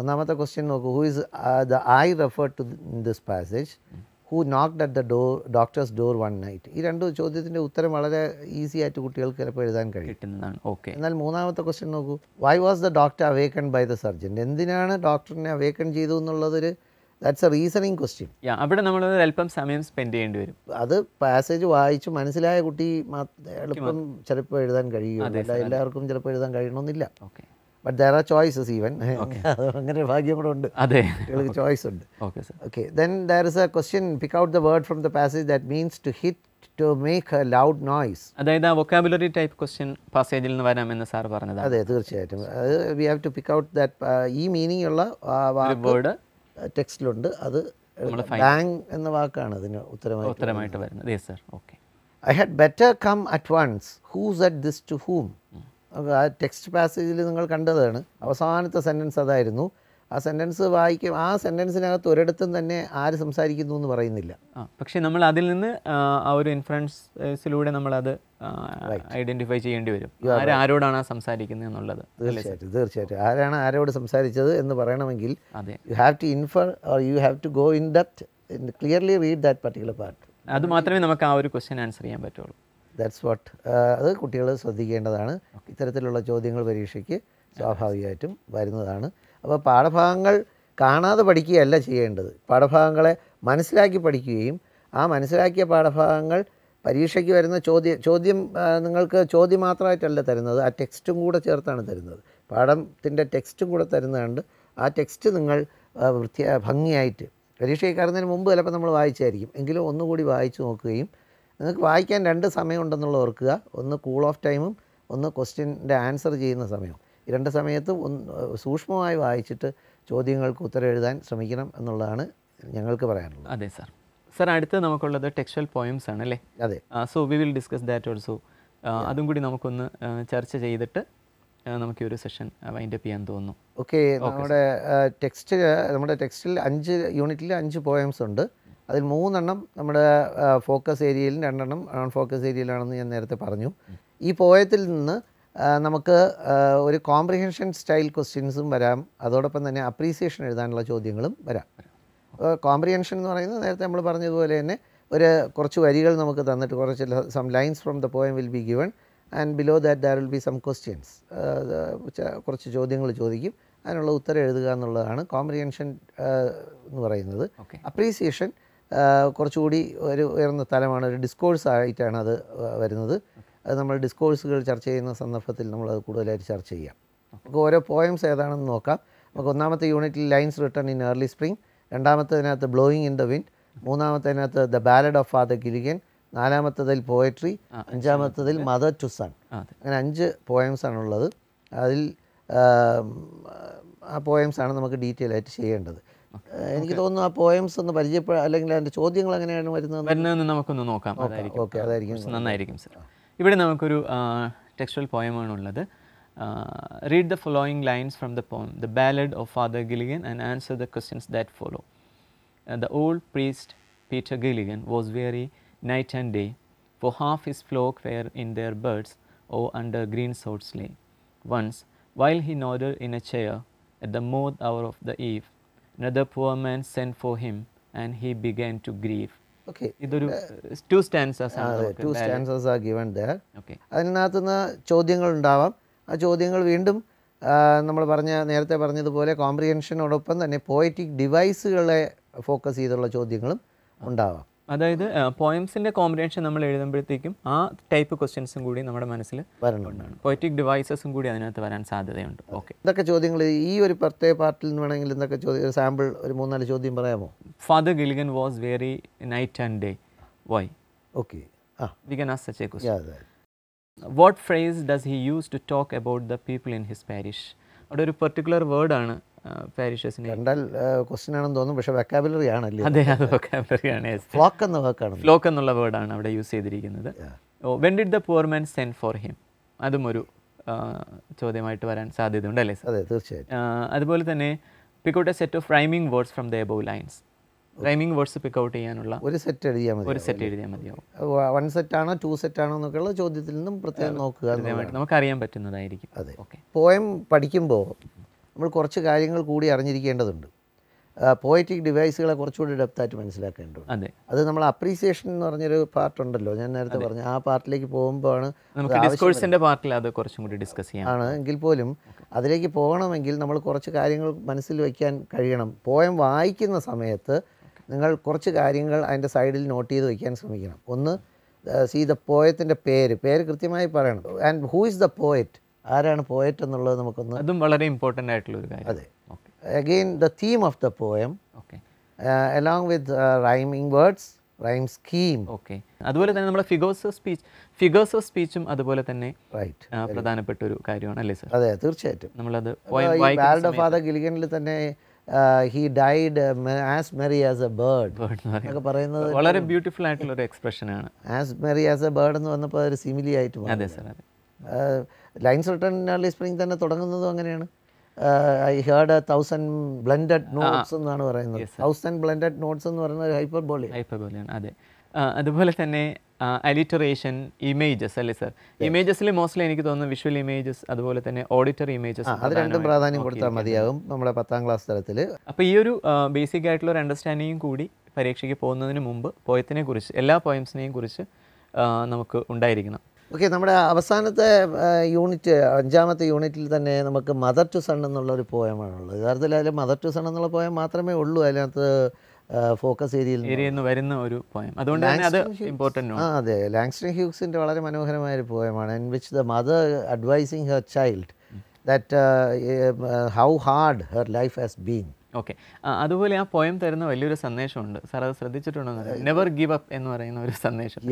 ഒന്നാമത്തെ ക്വസ്റ്റ്യൻ നോക്കൂ who is the I refer to this passage who knocked at the door doctor's door one night ഈ രണ്ട് ചോദ്യത്തിൻ്റെ ഉത്തരം വളരെ ഈസി ആയിട്ട് കുട്ടികൾക്ക് ചിലപ്പോൾ എഴുതാൻ കഴിയും ഓക്കെ എന്നാൽ മൂന്നാമത്തെ ക്വസ്റ്റ്യൻ നോക്കൂ why was the doctor awaken by the surgeon എന്തിനാണ് ഡോക്ടറിനെ അവേക്കൺ ചെയ്തു എന്നുള്ളതൊരു ദാറ്റ്സ് എ റീസണിങ് ക്വസ്റ്റ്യൻ അവിടെ നമ്മൾ അല്പം സമയം സ്പെൻഡ് ചെയ്യേണ്ടി വരും അത് പാസേജ് വായിച്ച് മനസ്സിലായ കുട്ടി എളുപ്പം ചിലപ്പോൾ എഴുതാൻ കഴിയും എല്ലാവർക്കും ചിലപ്പോൾ എഴുതാൻ കഴിയണമെന്നില്ല okay but there are choices even അങ്ങനെ ഭാഗ്യം കൂടെ ഉണ്ട് അതെ നിങ്ങൾക്ക് ചോയ്സ് ഉണ്ട് okay then there is a question pick out the word from the passage that means to hit to make a loud noise അതായത് ആ വൊക്കാബുലറി ടൈപ്പ് ക്വസ്റ്റ്യൻ പാസേജിൽ നിന്ന് വരാമെന്ന് സാർ പറഞ്ഞത് അതെ തീർച്ചയായിട്ടും അത് we have to pick out that ഈ meaning ഉള്ള വേർഡ് ടെക്സ്റ്റിലുണ്ട് uh, അത് ബാങ് എന്ന വാക്കാണ് അതിന് ഉത്തരമായി ഉത്തരമായിട്ട് വരുന്നത് yes sir okay I had better come at once whose at this to whom ആ ടെക്സ്റ്റ് പാസേജിൽ നിങ്ങൾ കണ്ടതാണ് അവസാനത്തെ സെൻറ്റൻസ് അതായിരുന്നു ആ സെൻറ്റൻസ് വായിക്കും ആ സെൻറ്റൻസിനകത്ത് ഒരിടത്തും തന്നെ ആര് സംസാരിക്കുന്നു എന്ന് പറയുന്നില്ല പക്ഷേ നമ്മൾ അതിൽ നിന്ന് ആ ഒരു ഇൻഫ്ലുവൻസിലൂടെ നമ്മളത് ഐഡൻറ്റിഫൈ ചെയ്യേണ്ടി വരും ആരോടാണ് സംസാരിക്കുന്നത് എന്നുള്ളത് തീർച്ചയായിട്ടും തീർച്ചയായിട്ടും ആരാണ് ആരോട് സംസാരിച്ചത് എന്ന് പറയണമെങ്കിൽ you have to infer or you have to go in depth clearly read that particular part അത് മാത്രമേ നമുക്ക് ആ ഒരു ക്വസ്റ്റ്യൻ ആൻസർ ചെയ്യാൻ പറ്റുള്ളൂ ദാറ്റ്സ് വാട്ട് uh, അത് കുട്ടികൾ ശ്രദ്ധിക്കേണ്ടതാണ് ഇത്തരത്തിലുള്ള ചോദ്യങ്ങൾ പരീക്ഷയ്ക്ക് സ്വാഭാവികമായിട്ടും വരുന്നതാണ് അപ്പോൾ പാഠഭാഗങ്ങൾ കാണാതെ പഠിക്കുകയല്ല ചെയ്യേണ്ടത് പാഠഭാഗങ്ങളെ മനസ്സിലാക്കി പഠിക്കുകയും ആ മനസ്സിലാക്കിയ പാഠഭാഗങ്ങൾ പരീക്ഷയ്ക്ക് വരുന്ന ചോദ്യ ചോദ്യം നിങ്ങൾക്ക് ചോദ്യം മാത്രമായിട്ടല്ല തരുന്നത് ആ ടെക്സ്റ്റും കൂടെ ചേർത്താണ് തരുന്നത് പാഠത്തിൻ്റെ ടെക്സ്റ്റും കൂടെ തരുന്നതുകൊണ്ട് ആ ടെക്സ്റ്റ് നിങ്ങൾ വൃത്തി ഭംഗിയായിട്ട് പരീക്ഷയ്ക്ക് കയറുന്നതിന് മുമ്പ് ചിലപ്പോൾ നമ്മൾ വായിച്ചായിരിക്കും എങ്കിലും ഒന്നുകൂടി വായിച്ചു നോക്കുകയും നിങ്ങൾക്ക് വായിക്കാൻ രണ്ട് സമയം ഓർക്കുക ഒന്ന് കൂൾ ഓഫ് ടൈമും ഒന്ന് ക്വസ്റ്റ്യൻ്റെ ആൻസർ ചെയ്യുന്ന സമയവും ഈ രണ്ട് സമയത്ത് ഒന്ന് സൂക്ഷ്മമായി വായിച്ചിട്ട് ചോദ്യങ്ങൾക്ക് ഉത്തരം എഴുതാൻ ശ്രമിക്കണം എന്നുള്ളതാണ് ഞങ്ങൾക്ക് പറയാനുള്ളത് അതെ സാർ സാർ അടുത്ത് നമുക്കുള്ളത് ടെക്സ്റ്റൽ പോയംസ് ആണ് അല്ലേ അതെ so we will discuss that also അതും കൂടി നമുക്കൊന്ന് ചർച്ച ചെയ്തിട്ട് നമുക്ക് ഒരു സെഷൻ വൈൻഡ് അപ്പ് ചെയ്യാൻ തോന്നുന്നു ഓക്കെ നമ്മുടെ ടെക്സ്റ്റ് നമ്മുടെ ടെക്സ്റ്റിൽ അഞ്ച് യൂണിറ്റിൽ അഞ്ച് പോയംസ് ഉണ്ട് അതിൽ മൂന്നെണ്ണം നമ്മുടെ ഫോക്കസ് ഏരിയയിലും രണ്ടെണ്ണം നോൺ ഫോക്കസ് ഏരിയയിലാണെന്ന് ഞാൻ നേരത്തെ പറഞ്ഞു ഈ പോയത്തിൽ നിന്ന് നമുക്ക് ഒരു കോംപ്രിഹെൻഷൻ സ്റ്റൈൽ ക്വസ്റ്റ്യൻസും വരാം അതോടൊപ്പം തന്നെ അപ്രീസിയേഷൻ എഴുതാനുള്ള ചോദ്യങ്ങളും വരാം കോംപ്രിഹെൻഷൻ എന്ന് പറയുന്നത് നേരത്തെ നമ്മൾ പറഞ്ഞതുപോലെ തന്നെ ഒരു കുറച്ച് വരികൾ നമുക്ക് തന്നിട്ട് കുറച്ച് some lines from the poem will be given and below that there will be some questions കുറച്ച് ചോദ്യങ്ങൾ ചോദിക്കും അതിനുള്ള ഉത്തരം എഴുതുക എന്നുള്ളതാണ് കോംപ്രിഹെൻഷൻ എന്ന് പറയുന്നത് അപ്രീസിയേഷൻ കുറച്ചുകൂടി ഒരു ഉയർന്ന തലമാണ് ഒരു ഡിസ്കോഴ്സ് ആയിട്ടാണ് അത് വരുന്നത് അത് നമ്മൾ ഡിസ്കോഴ്സുകൾ ചർച്ച ചെയ്യുന്ന സന്ദർഭത്തിൽ നമ്മളത് കൂടുതലായിട്ട് ചർച്ച ചെയ്യാം നമുക്ക് ഓരോ പോയംസ് ഏതാണെന്ന് നോക്കാം നമുക്ക് ഒന്നാമത്തെ യൂണിറ്റിൽ lines return in early spring രണ്ടാമത്തതിനകത്ത് ബ്ലോയിങ് ഇൻ ദ വിൻഡ് മൂന്നാമത്തതിനകത്ത് the ballad of father Gilligan നാലാമത്തതിൽ പോയട്രി അഞ്ചാമത്തതിൽ മദർ ടു സൺ അങ്ങനെ അഞ്ച് പോയംസ് ആണുള്ളത് അതിൽ ആ പോയംസ് ആണ് നമുക്ക് ഡീറ്റെയിൽ ആയിട്ട് ചെയ്യേണ്ടത് എനിക്ക് തോന്നുന്നു ആ പോയംസ് ഒന്ന് പരിചയപ്പെട അല്ലെങ്കിൽ അതിൻ്റെ ചോദ്യങ്ങൾ എങ്ങനെയാണ് വരുന്നത് വരുന്നതെന്ന് നമുക്കൊന്ന് നോക്കാം അതായിരിക്കും ഓക്കെ അതായിരിക്കും നന്നായിരിക്കും സർ ഇവിടെ നമുക്കൊരു ടെക്സ്റ്റൽ പോയമാണ് ഉള്ളത് read the following lines from the poem the ballad of father Gilligan and answer the questions that follow the old priest Peter Gilligan was weary night and day for half his flock were in their beds or under green sods lay once while he nodded in a chair at the moth hour of the eve Another poor man sent for him and he began to grieve. Okay ഇതൊരു two uh, stanzas uh, ആണ് two stanzas ആ given there okay അതിനകത്തു നിന്ന് ചോദ്യങ്ങൾ ഉണ്ടാവാം ആ ചോദ്യങ്ങൾ വീണ്ടും നമ്മൾ പറഞ്ഞ നേരത്തെ പറഞ്ഞതുപോലെ കോംപ്രിഹെൻഷനോടൊപ്പം തന്നെ പോയറ്റിക് ഡിവൈസുകളെ ഫോക്കസ് ചെയ്തുള്ള ചോദ്യങ്ങളും ഉണ്ടാവാം അതായത് പോയംസിൻ്റെ കോമ്പിനേഷൻ നമ്മൾ എഴുതുമ്പോഴത്തേക്കും ആ ടൈപ്പ് ക്വസ്റ്റ്യൻസും കൂടി നമ്മുടെ മനസ്സിൽ വരണുണ്ടാണ് പോയറ്റിക് ഡിവൈസസും കൂടി അതിനകത്ത് വരാൻ സാധ്യതയുണ്ട് ഓക്കെ ഇതൊക്കെ ചോദ്യങ്ങൾ ഈ ഒരു പ്രത്യേക പാർട്ടിൽ നിന്ന് വേണമെങ്കിൽ എന്തൊക്കെ ചോദ്യം ഒരു സാമ്പിൾ ഒരു മൂന്നാല് ചോദ്യം പറയാമോ father Gilligan was weary night and day why okay we can ask what phrase does he use to talk about the people in his parish അവിടെ ഒരു പെർട്ടിക്കുലർ വേർഡാണ് പാരിഷസിനെ കണ്ടാൽ ക്വസ്റ്റ്യൻ ആണെന്ന് തോന്നും പക്ഷേ വെക്കാബുലറി ആണല്ലേ അതെ അത് വെക്കാബുലറി ആണ് ഫ്ലോക്ക് എന്ന വാക്കാണ് ഫ്ലോക്ക് എന്നുള്ള വേർഡാണ് അവിടെ യൂസ് ചെയ്തിരിക്കുന്നത് when did the poor man send for him അതും ഒരു ചോദ്യമായിട്ട് വരാൻ സാധ്യതയുണ്ട് അല്ലേ അതെ തീർച്ചയായും അതുപോലെ തന്നെ pick out a set of rhyming words from the above lines rhyming words pick out ചെയ്യാനുള്ള ഒരു സെറ്റ് എഴുതിയാൽ മതി ഒരു സെറ്റ് എഴുതിയാൽ മതിയാവും വൺ സെറ്റ് ആണോ ടു സെറ്റ് ആണോ എന്നൊക്കെയുള്ള ചോദ്യത്തിൽ നിന്നും പ്രത്യേകം നോക്കുക നമുക്ക് അറിയാൻ പറ്റുന്നതായിരിക്കും അതെ ഓക്കെ പോയം പഠിക്കുമ്പോൾ നമ്മൾ കുറച്ച് കാര്യങ്ങൾ കൂടി അറിഞ്ഞിരിക്കേണ്ടതുണ്ട് പോയറ്റിക് ഡിവൈസുകളെ കുറച്ചുകൂടി ഡെപ്തായിട്ട് മനസ്സിലാക്കേണ്ടതുണ്ട് അത് നമ്മൾ അപ്രീസിയേഷൻ എന്ന് പറഞ്ഞൊരു പാർട്ട് ഉണ്ടല്ലോ ഞാൻ നേരത്തെ പറഞ്ഞു ആ പാർട്ടിലേക്ക് പോകുമ്പോഴാണ് അത് കുറച്ചും കൂടി ഡിസ്കസ് ആണ് എങ്കിൽ പോലും അതിലേക്ക് പോകണമെങ്കിൽ നമ്മൾ കുറച്ച് കാര്യങ്ങൾ മനസ്സിൽ വയ്ക്കാൻ കഴിയണം പോയം വായിക്കുന്ന സമയത്ത് നിങ്ങൾ കുറച്ച് കാര്യങ്ങൾ അതിൻ്റെ സൈഡിൽ നോട്ട് ചെയ്ത് വയ്ക്കാൻ ശ്രമിക്കണം ഒന്ന് സി ദ പോയത്തിൻ്റെ പേര് പേര് കൃത്യമായി പറയണം and who is the poet ആരാണ് പോയറ്റ് എന്നുള്ളത് നമുക്കൊന്ന് അതും വളരെ ഇമ്പോർട്ടൻ്റ് ആയിട്ടുള്ള ഒരു കാര്യം അതെ again the theme of the poem okay along with rhyming words rhyme scheme okay അതുപോലെ തന്നെ നമ്മുടെ figures of speech figures of സ്പീച്ചും അതുപോലെ തന്നെ റൈറ്റ് പ്രധാനപ്പെട്ട ഒരു കാര്യമാണ് അല്ലേ സർ അതെ തീർച്ചയായിട്ടും നമ്മളത് വാൽഡ് ഫാദർ ഗിലിഗനിൽ തന്നെ he died as merry as a bird എന്നൊക്കെ പറയുന്നത് വളരെ ബ്യൂട്ടിഫുൾ ആയിട്ടുള്ള ഒരു എക്സ്പ്രഷനാണ് as merry as a bird എന്ന് പറഞ്ഞപ്പോൾ ഒരു സിമിലി ആയിട്ട് അതെ സർ അതെ ലൈൻസ് റിട്ടേൺ ആർലി സ്പ്രിംഗ് തന്നെ തുടങ്ങുന്നതും അങ്ങനെയാണ് I heard a thousand blended notes എന്നാണ് പറയുന്നത് തൗസൻഡ് ബ്ലെൻഡഡ് നോട്ട്സ് എന്ന് പറയുന്നത് ഹൈപ്പർബോളി ബോളിയാണ് അതെ അതുപോലെ തന്നെ അലിറ്ററേഷൻ ഇമേജസ് അല്ലേ സർ ഇമേജസിൽ മോസ്റ്റ്ലി എനിക്ക് തോന്നുന്നു വിഷ്വൽ ഇമേജസ് അതുപോലെ തന്നെ ഓഡിറ്ററി ഇമേജസ് അത് രണ്ടും പ്രാധാന്യം കൊടുത്താൽ മതിയാകും നമ്മുടെ പത്താം ക്ലാസ് തലത്തിൽ അപ്പോൾ ഈ ഒരു ബേസിക് ആയിട്ടുള്ള ഒരു അണ്ടർസ്റ്റാൻഡിങ്ങും കൂടി പരീക്ഷയ്ക്ക് പോകുന്നതിന് മുമ്പ് പോയത്തിനെ കുറിച്ച് എല്ലാ പോയംസിനെയും കുറിച്ച് നമുക്ക് ഉണ്ടായിരിക്കണം ഓക്കെ നമ്മുടെ അവസാനത്തെ യൂണിറ്റ് അഞ്ചാമത്തെ യൂണിറ്റിൽ തന്നെ നമുക്ക് മദർ ടു സൺ എന്നുള്ള ഒരു പോയമാണുള്ളത് യഥാർത്ഥത്തിൽ അതിൽ മദർ ടു സൺ എന്നുള്ള പോയം മാത്രമേ ഉള്ളൂ അതിനകത്ത് ഫോക്കസ് ഏരിയയിൽ വരുന്ന ഒരു പോയം അതുകൊണ്ട് തന്നെ അത് ഇമ്പോർട്ടൻ്റ് ആ അതെ ലാങ്സ്റ്റൺ ഹ്യൂക്സിൻ്റെ വളരെ മനോഹരമായ ഒരു പോയമാണ് in which the mother advising her child that how hard her life has been okay അതുപോലെ ആ പോയം തരുന്ന വലിയൊരു സന്ദേശമുണ്ട് സാർ അത് ശ്രദ്ധിച്ചിട്ടുണ്ടോ നെവർ ഗീവ് അപ്പ് എന്ന് പറയുന്ന ഒരു സന്ദേശം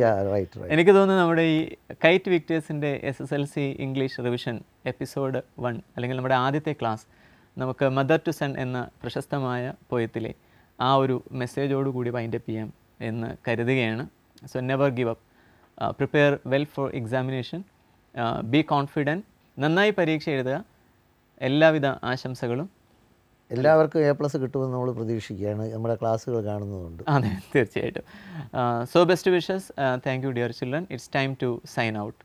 എനിക്ക് തോന്നുന്നു നമ്മുടെ ഈ കൈറ്റ് വിക്ടേഴ്സിൻ്റെ S S L C English revision episode one അല്ലെങ്കിൽ നമ്മുടെ ആദ്യത്തെ ക്ലാസ് നമുക്ക് മദർ ടു സൺ എന്ന പ്രശസ്തമായ പോയത്തിലെ ആ ഒരു മെസ്സേജോട് കൂടി വൈൻഡപ്പ് ചെയ്യാം എന്ന് കരുതുകയാണ് so never give up prepare well for examination be confident നന്നായി പരീക്ഷ എഴുതുക എല്ലാവിധ ആശംസകളും എല്ലാവർക്കും എ പ്ലസ് കിട്ടുമെന്ന് നമ്മൾ പ്രതീക്ഷിക്കുകയാണ് നമ്മുടെ ക്ലാസ്സുകൾ കാണുന്നതുകൊണ്ട് അതെ തീർച്ചയായിട്ടും so best wishes thank you dear children it's time to sign out